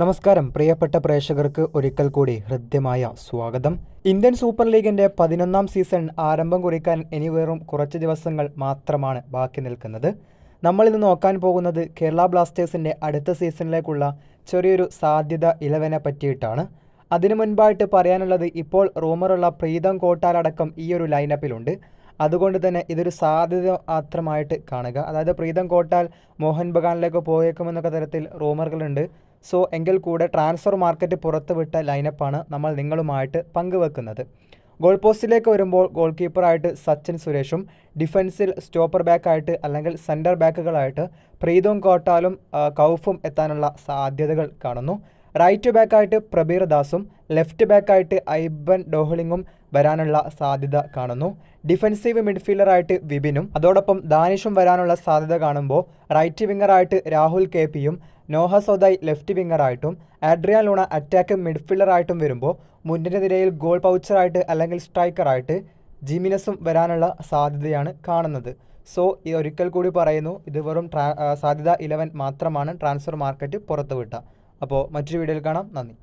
നമസ്കാരം പ്രിയപ്പെട്ട പ്രേക്ഷകർക്ക് ഒരിക്കൽ കൂടി ഹൃദ്യമായ സ്വാഗതം ഇന്ത്യൻ സൂപ്പർ ലീഗിന്റെ പതിനൊന്നാം സീസൺ ആരംഭം കുറിക്കാൻ ഇനി വെറും കുറച്ച് ദിവസങ്ങൾ മാത്രമാണ് ബാക്കി നിൽക്കുന്നത് നമ്മളിന്ന് നോക്കാൻ പോകുന്നത് കേരള ബ്ലാസ്റ്റേഴ്സിന്റെ അടുത്ത സീസണിലേക്കുള്ള ചെറിയൊരു സാധ്യത ഇലവനെ പറ്റിയിട്ടാണ് അതിനു മുൻപായിട്ട് പറയാനുള്ളത് ഇപ്പോൾ റൂമറുള്ള പ്രീതം കോട്ടാലടക്കം ഈ ഒരു ലൈനപ്പിലുണ്ട് അതുകൊണ്ട് തന്നെ ഇതൊരു സാധ്യത മാത്രമായിട്ട് കാണുക അതായത് പ്രീതം കോട്ടാൽ മോഹൻ ബഗാനിലേക്ക് പോയേക്കുമെന്നൊക്കെ തരത്തിൽ റൂമറുകളുണ്ട് സോ എങ്കിൽ കൂടെ ട്രാൻസ്ഫർ മാർക്കറ്റ് പുറത്തുവിട്ട ലൈനപ്പാണ് നമ്മൾ നിങ്ങളുമായിട്ട് പങ്കുവെക്കുന്നത് ഗോൾ പോസ്റ്റിലേക്ക് വരുമ്പോൾ ഗോൾ കീപ്പറായിട്ട് സച്ചിൻ സുരേഷും ഡിഫൻസിൽ സ്റ്റോപ്പർ ബാക്കായിട്ട് അല്ലെങ്കിൽ സെൻറ്റർ ബാക്കുകളായിട്ട് പ്രീതും കോട്ടാലും കൗഫും എത്താനുള്ള സാധ്യതകൾ കാണുന്നു റൈറ്റ് ബാക്കായിട്ട് പ്രബീർ ദാസും ലെഫ്റ്റ് ബാക്കായിട്ട് ഐബൻ ഡോഹ്ലിങ്ങും വരാനുള്ള സാധ്യത കാണുന്നു ഡിഫൻസീവ് മിഡ്ഫീൽഡറായിട്ട് വിപിനും അതോടൊപ്പം ദാനിഷും വരാനുള്ള സാധ്യത കാണുമ്പോൾ റൈറ്റ് വിങ്ങറായിട്ട് രാഹുൽ കെ പിയും നോഹ സോദായ് ലെഫ്റ്റ് വിങ്ങറായിട്ടും ആഡ്രിയ ലൂണ അറ്റാക്ക് മിഡ്ഫീൽഡറായിട്ടും വരുമ്പോൾ മുന്നിൻ്റെ നിരയിൽ ഗോൾ പൗച്ചറായിട്ട് അല്ലെങ്കിൽ സ്ട്രൈക്കറായിട്ട് ജിമിനസും വരാനുള്ള സാധ്യതയാണ് കാണുന്നത് സോ ഈ ഒരിക്കൽ കൂടി പറയുന്നു ഇത് വെറും സാധ്യത ഇലവൻ മാത്രമാണ് ട്രാൻസ്ഫർ മാർക്കറ്റ് പുറത്തുവിട്ട അപ്പോൾ മറ്റൊരു വീഡിയോയിൽ കാണാം നന്ദി